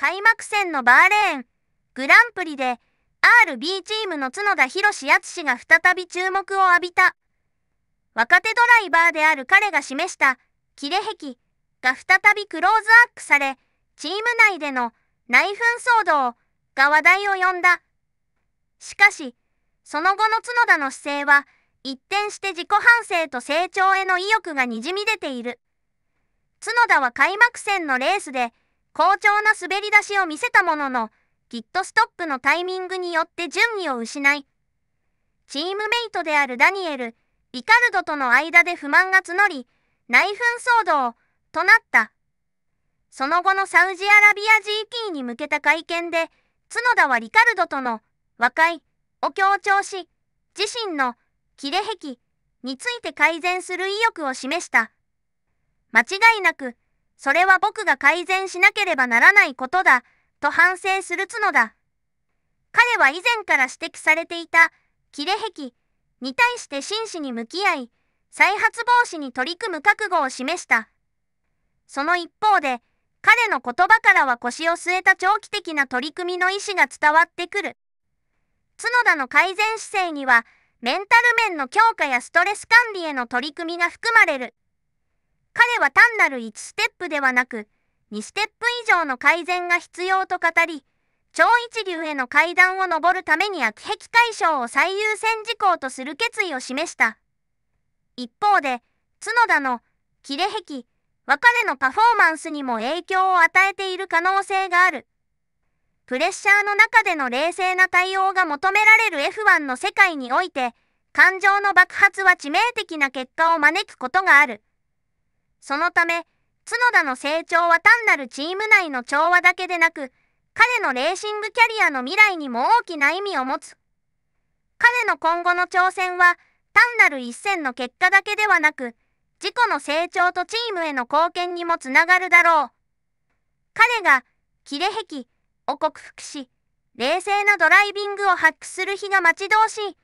開幕戦のバーレーングランプリで RB チームの角田博史淳が再び注目を浴びた若手ドライバーである彼が示したキレ壁が再びクローズアップされチーム内での内紛騒動が話題を呼んだしかしその後の角田の姿勢は一転して自己反省と成長への意欲がにじみ出ている角田は開幕戦のレースで好調な滑り出しを見せたものの、きっとストップのタイミングによって順位を失い、チームメイトであるダニエル、リカルドとの間で不満が募り、内紛騒動となった。その後のサウジアラビア GP に向けた会見で、角田はリカルドとの和解を強調し、自身の切れ壁について改善する意欲を示した。間違いなく、それは僕が改善しなければならないことだ、と反省する角だ。彼は以前から指摘されていた、切れ壁に対して真摯に向き合い、再発防止に取り組む覚悟を示した。その一方で、彼の言葉からは腰を据えた長期的な取り組みの意思が伝わってくる。角田の改善姿勢には、メンタル面の強化やストレス管理への取り組みが含まれる。彼は単なる1ステップではなく、2ステップ以上の改善が必要と語り、超一流への階段を上るために悪癖解消を最優先事項とする決意を示した。一方で、角田の、切れ壁、別れのパフォーマンスにも影響を与えている可能性がある。プレッシャーの中での冷静な対応が求められる F1 の世界において、感情の爆発は致命的な結果を招くことがある。そのため、角田の成長は単なるチーム内の調和だけでなく、彼のレーシングキャリアの未来にも大きな意味を持つ。彼の今後の挑戦は、単なる一戦の結果だけではなく、自己の成長とチームへの貢献にもつながるだろう。彼が、キレキ、を克服し、冷静なドライビングを発揮する日が待ち遠しい。